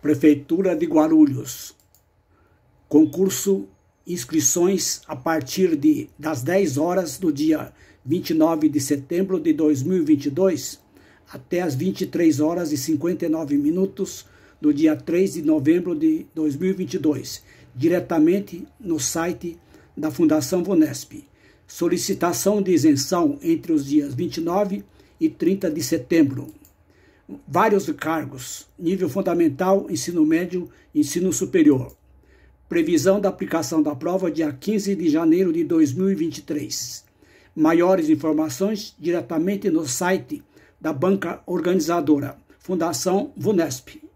Prefeitura de Guarulhos. Concurso inscrições a partir de, das 10 horas do dia 29 de setembro de 2022 até as 23 horas e 59 minutos do dia 3 de novembro de 2022, diretamente no site da Fundação Vunesp. Solicitação de isenção entre os dias 29 e 30 de setembro vários cargos, nível fundamental, ensino médio, ensino superior. Previsão da aplicação da prova dia 15 de janeiro de 2023. Maiores informações diretamente no site da banca organizadora, Fundação VUNESP.